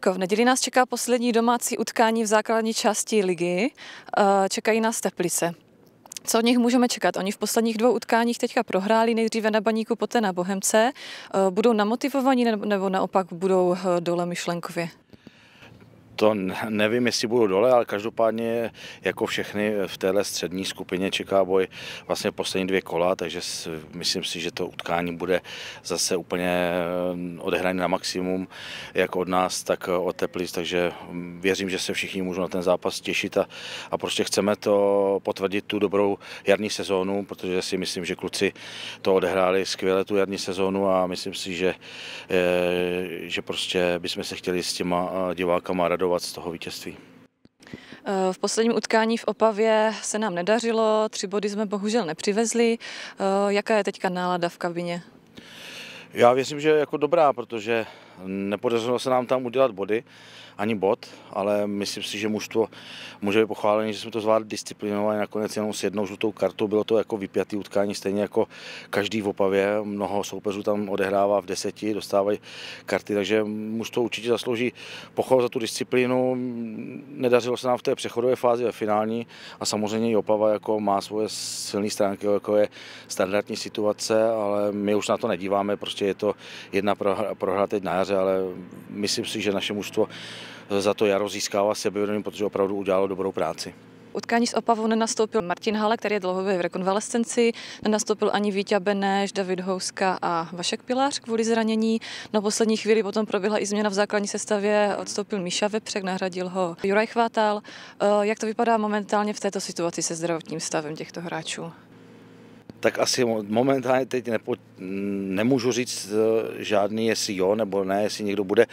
Jirko, v neděli nás čeká poslední domácí utkání v základní části ligy. Eh, čekají nás Teplice. Co od nich můžeme čekat? Oni v posledních dvou utkáních teďka prohráli, nejdříve na Baníku, poté na Bohemce. Eh, budou namotivovaní nebo naopak budou eh, dole myšlenkově? To nevím, jestli budu dole, ale každopádně jako všechny v téhle střední skupině čeká boj vlastně poslední dvě kola, takže myslím si, že to utkání bude zase úplně eh, odehrané na maximum, jak od nás, tak eh, od Teplic, takže mm, věřím, že se všichni můžou na ten zápas těšit a, a prostě chceme to potvrdit tu dobrou jarní sezónu, protože si myslím, že kluci to odehráli skvěle tu jarní sezónu a myslím si, že, eh, že prostě bychom se chtěli s těma divákama radou inspirovat z toho vítězství? Eh, v posledním utkání v Opavě se nám nedařilo, tři body jsme bohužel nepřivezli. Eh, jaká je teďka nálada v kabině? Já věřím, že jako dobrá, protože Nepodařilo se nám tam udělat body, ani bod, ale myslím si, že mužstvo může být pochválený, že jsme to zvládli disciplinovaně nakonec jenom s jednou žlutou kartou. Bylo to jako vypjatý utkání, stejně jako každý v Opavě. Mnoho soupeřů tam odehrává v deseti, dostávají karty, takže mužstvo určitě zaslouží pochval za tu disciplínu. Nedařilo se nám v té přechodové fázi ve finální a samozřejmě i Opava jako má svoje silné stránky, jako je standardní situace, ale my už na to nedíváme, prostě je to jedna prohra, prohra teď na jaře brankáře, ale myslím si, že naše mužstvo za to jaro získává sebevědomí, protože opravdu udělalo dobrou práci. Utkání s Opavou nenastoupil Martin Hale, který je dlouhodobě v rekonvalescenci, nenastoupil ani Vítě Beneš, David Houska a Vašek Pilář kvůli zranění. Na poslední chvíli potom proběhla i změna v základní sestavě, odstoupil Míša Vepřek, nahradil ho Juraj Chvátal. Eh, jak to vypadá momentálně v této situaci se zdravotním stavem těchto hráčů? tak asi momentálně teď nepo, nemůžu říct eh, žádný, jestli jo nebo ne, jestli někdo bude. Eh,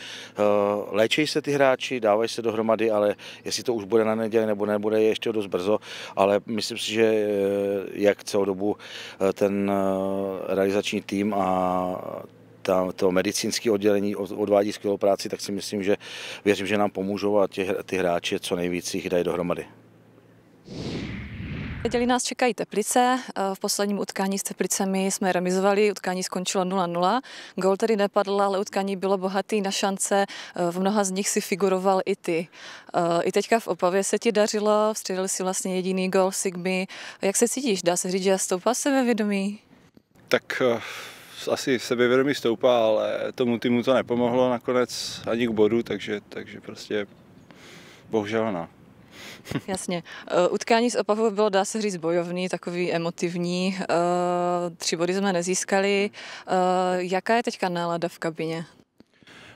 léčej se ty hráči, dávají se dohromady, ale jestli to už bude na neděli nebo nebude, je ještě dost brzo. Ale myslím si, že eh, jak celou dobu ten realizační tým a ta, to medicínské oddělení odvádí skvělou práci, tak si myslím, že věřím, že nám pomůžou a tě, ty hráči co nejvíc jich dají dohromady. Neděli nás čekají Teplice. Eh, v posledním utkání s Teplicemi jsme remizovali, utkání skončilo 0-0. Gol tedy nepadl, ale utkání bylo bohatý na šance. Eh, v mnoha z nich si figuroval i ty. Eh, I teďka v Opavě se ti dařilo, vstřelil si vlastně jediný gol Sigmy. Jak se cítíš? Dá se říct, že stoupá sebevědomí? Tak asi sebevědomí stoupá, ale tomu týmu to nepomohlo nakonec ani k bodu, takže, takže prostě bohužel no. Jasně. Eh, utkání s Opavou bylo, dá se říct, bojovný, takový emotivní. Eh, tři body jsme nezískali. Eh, jaká je teďka nálada v kabině?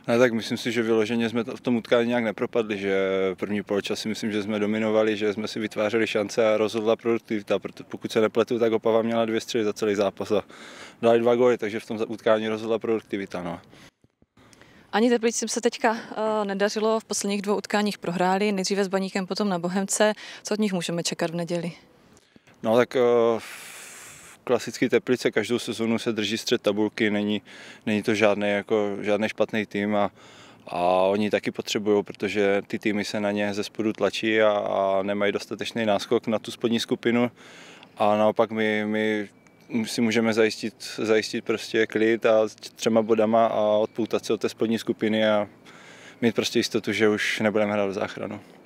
Ne, no, tak myslím si, že vyloženě jsme v tom utkání nějak nepropadli, že první poločas si myslím, že jsme dominovali, že jsme si vytvářeli šance a rozhodla produktivita, protože pokud se nepletu, tak Opava měla dvě střely za celý zápas a dali dva góly, takže v tom utkání rozhodla produktivita. No. Ani Teplicím se teďka uh, nedařilo, v posledních dvou utkáních prohráli, nejdříve s Baníkem, potom na Bohemce. Co od nich můžeme čekat v neděli? No tak uh, klasický Teplice každou sezonu se drží střed tabulky, není, není to žádný, jako, žádný špatný tým a, a oni taky potřebují, protože ty týmy se na ně ze spodu tlačí a, a nemají dostatečný náskok na tu spodní skupinu a naopak my, my si můžeme zajistit, zajistit prostě klid a třema bodama a odpoutat se od té spodní skupiny a mít prostě jistotu, že už nebudeme hrát v záchranu.